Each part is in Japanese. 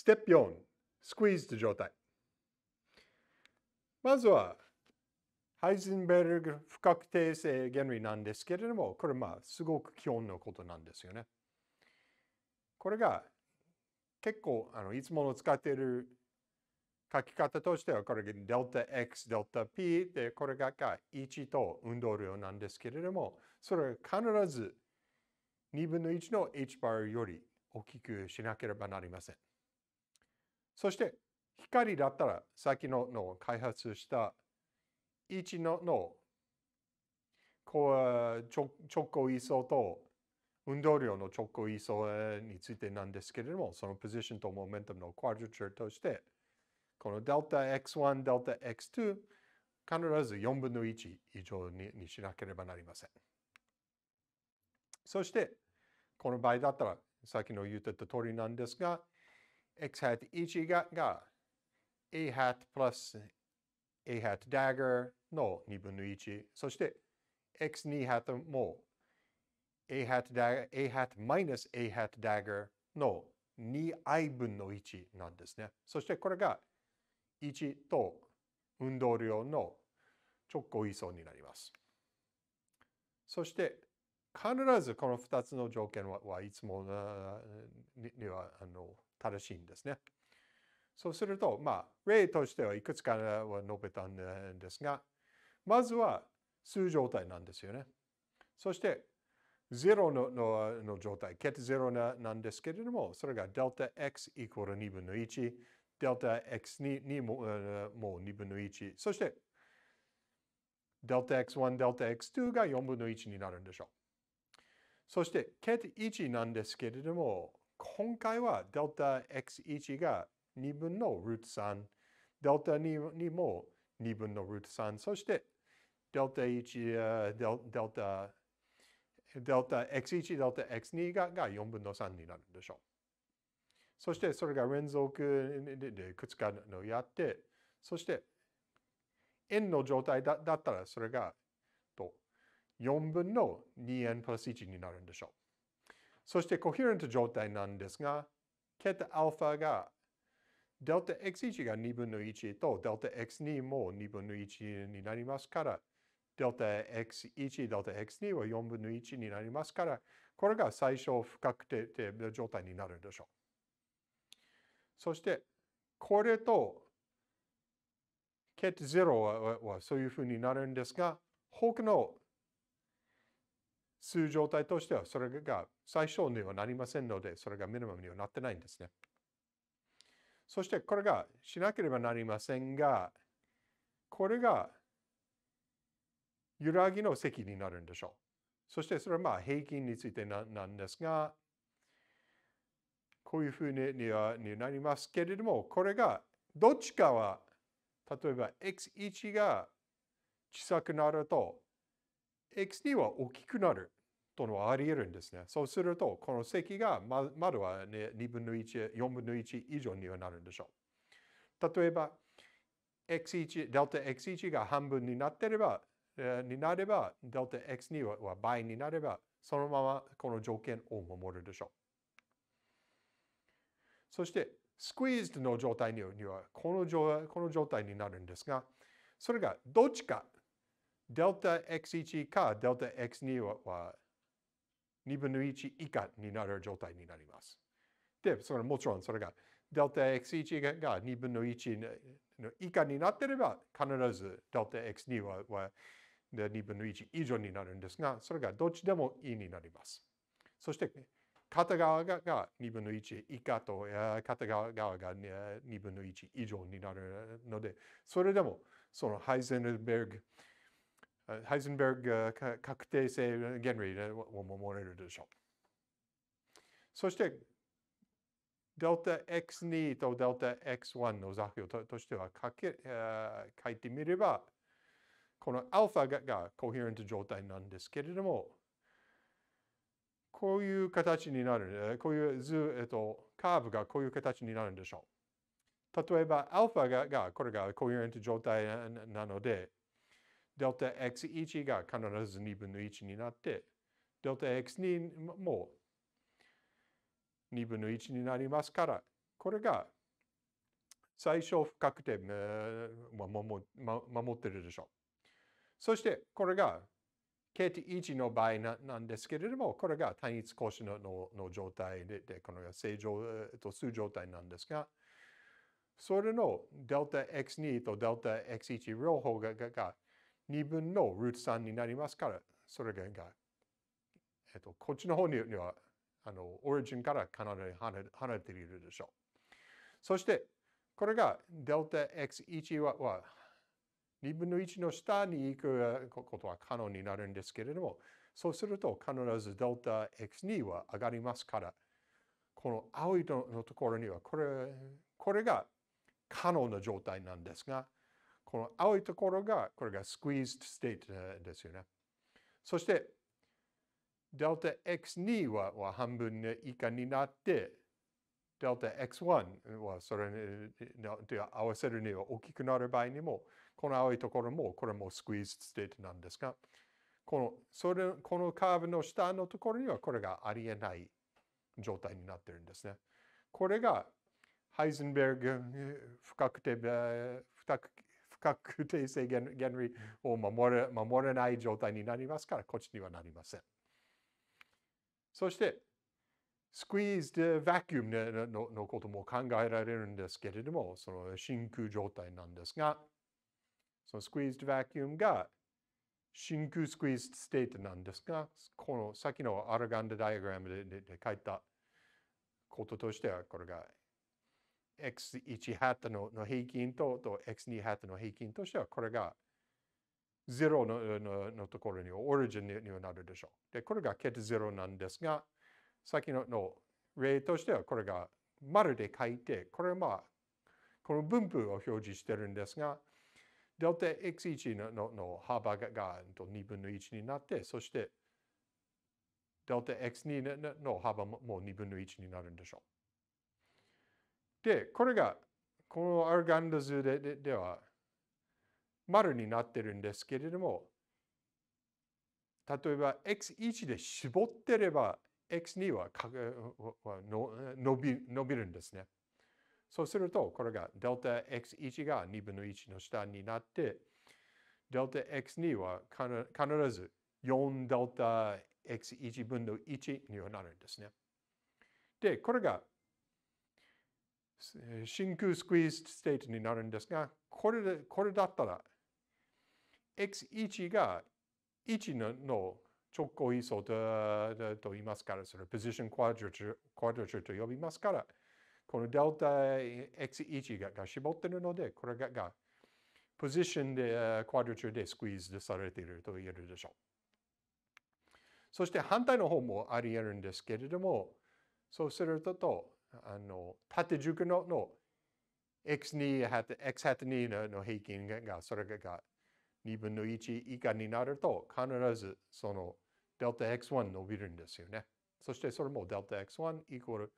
ステップ4、スクイーズと状態。まずは、ハイゼンベルグ不確定性原理なんですけれども、これまあすごく基本のことなんですよね。これが結構あのいつもの使っている書き方としてはこれがデルタ X、デルタ P でこれが1と運動量なんですけれども、それは必ず2分の1の h バーより大きくしなければなりません。そして光だったら先のの開発した位置ののこう直行位相と運動量の直行位相についてなんですけれどもそのポジションとモメントムのクワドチャーとしてこの deltax1、deltax2 必ず4分の1以上ににしなければなりません。そしてこの場合だったらさっきの言ってた通りなんですが x hat 1が a hat plus a hat dagger の2分の1そして x2 hat も a hat dagger a hat minus a hat dagger の 2i 分の1なんですね。そしてこれが1と運動量の直行位相になります。そして必ずこの2つの条件はいつもにはあの正しいんですね。そうすると、まあ、例としてはいくつかは述べたんですが、まずは数状態なんですよね。そして、0ののの状態、ケ0ななんですけれども、それが δ x イコール2分の1、δ x にももう2分の1、そして δ x 1 δ x 2が4分の1になるんでしょう。そして、ケ1なんですけれども、今回は Δx1 が2分のルート3、Δ2 も2分のルート3、そして Δ1、Δ、x 1 Δx2 がが4分の3になるでしょう。そしてそれが連続でくっつかるのをやって、そして円の状態だだったらそれがと4分の 2n プラス1になるんでしょう。そしてコヘレント状態なんですが、ケタ α がデルタ x1 が2分の1とデルタ x2 も2分の1になりますから、デルタ x1、デルタ x2 は4分の1になりますから、これが最小不確定の状態になるでしょう。そして、これとケット0ははそういうふうになるんですが、他の数状態としてはそれが最小にはなりませんので、それがミニマムにはなってないんですね。そしてこれがしなければなりませんが、これが揺らぎの積になるんでしょう。そしてそれはまあ平均についてなんですが、こういうふうににはになりますけれども、これがどっちかは、例えば x1 が小さくなると、x2 は大きくなる。とのはあり得るんですね。そうすると、この積がま、丸は、ね、2分の1、4分の1以上にはなるんでしょう。例えば、x1、デルタ x1 が半分になってれば、えー、になれば、デルタ x2 は倍になれば、そのままこの条件を守るでしょう。そして、スクイ e d の状態にはこの状、この状態になるんですが、それがどっちか、デルタ x1 かデルタ x2 は2分の1以下になる状態になります。で、それもちろんそれが、δ x1 が2分の1の以下になってれば、必ず δ x2 はは2分の1以上になるんですが、それがどっちでもいいになります。そして、片側が2分の1以下と、片側が2分の1以上になるので、それでもそのハイゼンベルグハイゼンベルグ確定性原理を守れるでしょう。そして、デルタ X2 とデルタ X1 の座標としては書け、え書いてみれば、このアルァががコヘレント状態なんですけれども、こういう形になる、こういう図、えっと、カーブがこういう形になるんでしょう。例えば、アルフががこれがコヘレント状態なので、タ x 1が必ず2分の1になって、タ x 2も2分の1になりますから、これが最小不確定守ってるでしょう。そしてこれが KT1 の場合なんですけれども、これが単一格子のの状態でで、これが正常と数状態なんですが、それの Δx2 と Δx1 両方がが2分のルート3になりますから、それが、えっと、こっちの方には、あの、オリジンから必ず離れているでしょう。そして、これがデルタ x1 はは2分の1の下に行くことは可能になるんですけれども、そうすると必ずデルタ x2 は上がりますから、この青いのところには、これ、これが可能な状態なんですが、この青いところが、これが squeezed state ですよね。そして、delta x2 はは半分以下になって、delta x1 はそれに合わせるには大きくなる場合にも、この青いところも、これも squeezed state なんですが、このそれこのカーブの下のところにはこれがありえない状態になってるんですね。これがハイゼンベルグ不確定不確核定性原理を守れ守れない状態になりますから、こっちにはなりません。そして、スクイー e で vacuum ののことも考えられるんですけれども、その真空状態なんですが、そのスクイー d v バキュームが真空スクイ d s ステートなんですが、この先のアルガンダダイアグラムででで書いたこととしては、これが x1 ハットのの平均とと x2 ハットの平均としてはこれが0のののところにオリジンにはなるでしょう。で、これがケト0なんですが、先のの例としてはこれが丸で書いて、これはまあ、この分布を表示してるんですが、デルタ x1 ののの幅がが2分の1になって、そしてデルタ x2 の幅ももう2分の1になるんでしょう。で、これが、このアルガンダズでででは、丸になってるんですけれども、例えば x1 で絞ってれば x2 はかはの伸び伸びるんですね。そうするとこれが deltax1 が2分の1の下になって deltax2 は必ず 4deltax1 分の1にはなるんですね。で、これが真空スクイーズステートになるんですが、これでこれだったら、x1 が1のの直行位相とと言いますから、それ position quadrature, と呼びますから、この delta x1 がが絞ってるので、これがが position で quadrature でスクイーズされていると言えるでしょう。そして反対の方もあり得るんですけれども、そうすると、あの縦軸のの x2 hat 2のの平均がそれが2分の1以下になると必ずその deltax1 伸びるんですよね。そしてそれも deltax1 イコール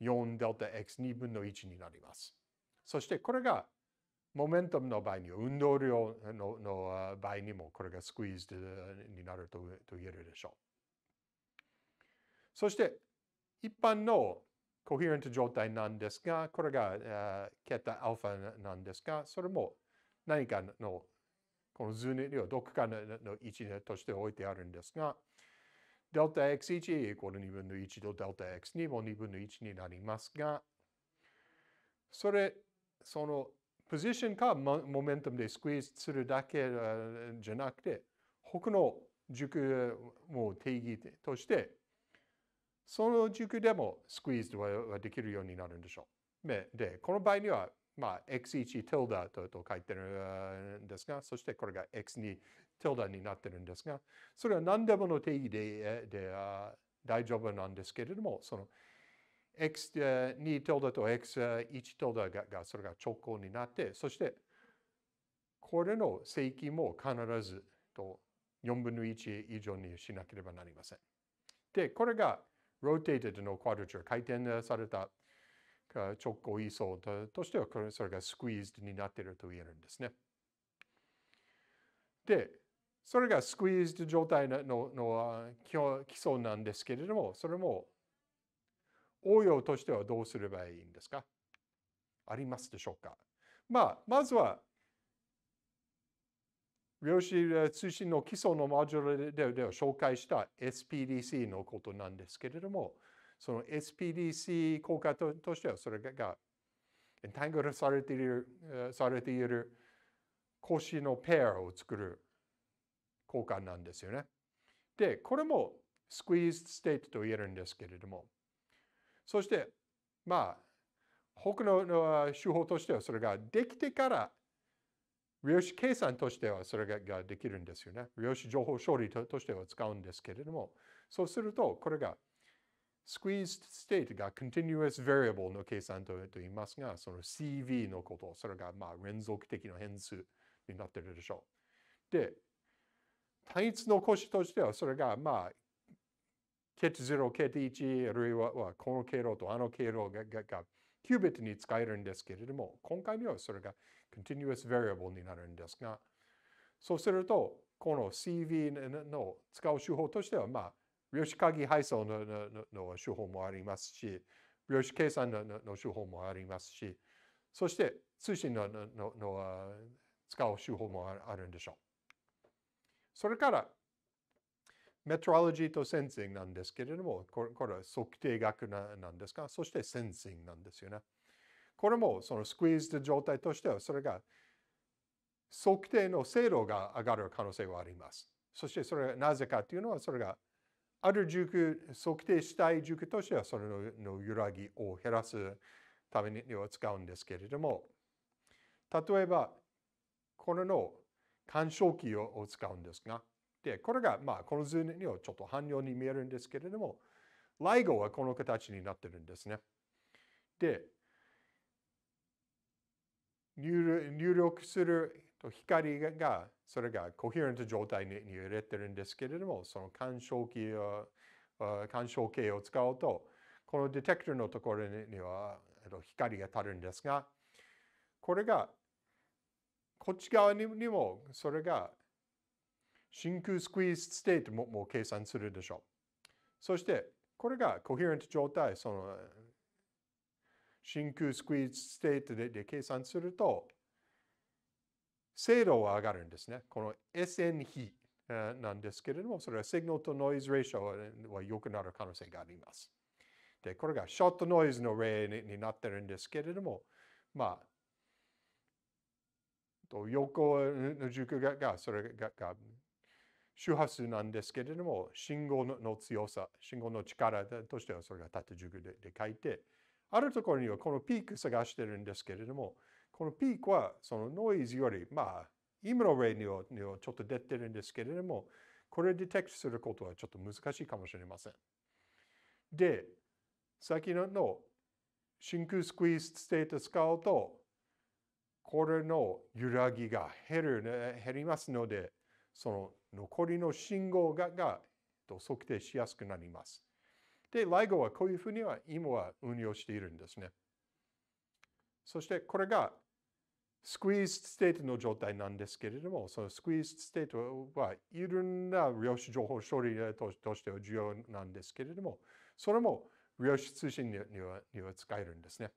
4deltax2 分の1になります。そしてこれがモメントムの場合に運動量のの場合にもこれがスクイーズになるとと言えるでしょう。そして一般のコヘレント状態なんですが、これが、ケタアルファなんですが、それも何かのこの図にはどこかの位置として置いてあるんですが、delta x1 イコール2分の1と delta x2 も2分の1になりますが、それ、その、ポジションかモメントムでスクイーズするだけじゃなくて、他の軸も定義としてその軸でもスクイーズはできるようになるんでしょう。で、この場合には、まあ、x1 ティルダとと書いてるんですが、そしてこれが x2 i l d ダになってるんですが、それは何でもの定義でで大丈夫なんですけれども、その x2 i l d ダと x1 ティルダがそれが直行になって、そしてこれの正規も必ずと4分の1以上にしなければなりません。で、これが rotated の quadrature 回転された直行位相としてはそれが squeezed になっていると言えるんですね。でそれがスクイーズ状態のの基礎なんですけれどもそれも応用としてはどうすればいいんですかありますでしょうかまあまずは量子通信の基礎のマジュールで紹介した SPDC のことなんですけれども、その SPDC 効果としてはそれがエンタングルされている、されている腰のペアを作る効果なんですよね。で、これもスクイーズステートと言えるんですけれども、そして、まあ、他の手法としてはそれができてから量子計算としてはそれができるんですよね。量子情報処理としては使うんですけれども、そうすると、これが squeezed state が continuous variable の計算と言いますが、その CV のこと、それがまあ連続的な変数になってるでしょう。で、単一の公としてはそれがまあ、ケット0、ケット1、あるいはこの経路とあの経路ががキュービットに使えるんですけれども、今回にはそれが continuous variable になるんですが、そうすると、この CV の使う手法としては、まあ、量子鍵配送の手法もありますし、量子計算の手法もありますし、そして通信の使う手法もあるんでしょう。それからメトロロジーとセンシングなんですけれども、これは測定学なんですが、そしてセンシングなんですよね。これもそのスクイーズの状態としては、それが測定の精度が上がる可能性はあります。そしてそれがなぜかというのは、それがある塾、測定したい塾としては、それの揺らぎを減らすために使うんですけれども、例えば、これの干渉器を使うんですが、で、これが、まあ、この図にはちょっと汎用に見えるんですけれども、LIGO はこの形になってるんですね。で、入力すると光が、それがコヒレント状態に入れてるんですけれども、その干渉器干渉計を使うと、このディテクターのところには光が当たるんですが、これが、こっち側にもそれが真空スクイーズステートももう計算するでしょう。そして、これがコヘレント状態、その真空スクイーズステートでで計算すると、精度は上がるんですね。この SN 比なんですけれども、それはシグナルとノイズレーションは良くなる可能性があります。で、これがショットノイズの例になってるんですけれども、まあ、と横の軸がそれが周波数なんですけれども信号の強さ信号の力としてはそれが縦軸でで書いてあるところにはこのピーク探してるんですけれどもこのピークはそのノイズよりまあ今の例にはちょっと出てるんですけれどもこれをディテクトすることはちょっと難しいかもしれません。で先のの真空スクイーズステート使うとこれの揺らぎが減る、ね、減りますのでその残りの信号がが測定しやすくなります。で、LIGO はこういうふうには今は運用しているんですね。そしてこれがスク e d s ステートの状態なんですけれども、そのスク e d s ステートはいろんな量子情報処理としては重要なんですけれども、それも量子通信にはには使えるんですね。